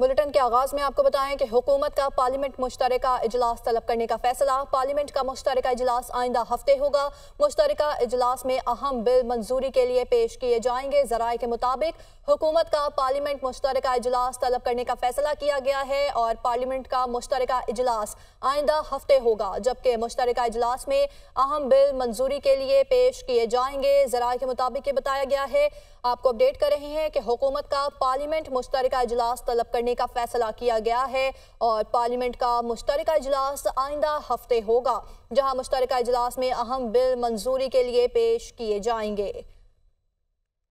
bulletin के आगाज में आपको बताएं कि हुकूमत का पार्लियामेंट मुश्तर इजलास तलब करने का फैसला पार्लियामेंट का मुश्तर इजलास आइंदा हफ्ते होगा मुश्तर इजलास में अहम बिल मंजूरी के लिए पेश किए जाएंगे जराए के मुताबिक हुकूमत का पार्लियामेंट मुश्तर इजलास तलब करने का फैसला किया गया है और पार्लियामेंट का मुश्तर इजलास आइंदा हफ्ते होगा जबकि मुश्तर इजलास में अहम बिल मंजूरी के लिए पेश किए जाएंगे जराए के मुताबिक ये बताया गया है आपको अपडेट कर रहे हैं कि हुकूमत का पार्लियामेंट मुश्तर इजलास तलब करने करने का फैसला किया गया है और पार्लियामेंट का मुश्तर इजलास आइंदा हफ्ते होगा जहां मुश्तर इजलास में अहम बिल मंजूरी के लिए पेश किए जाएंगे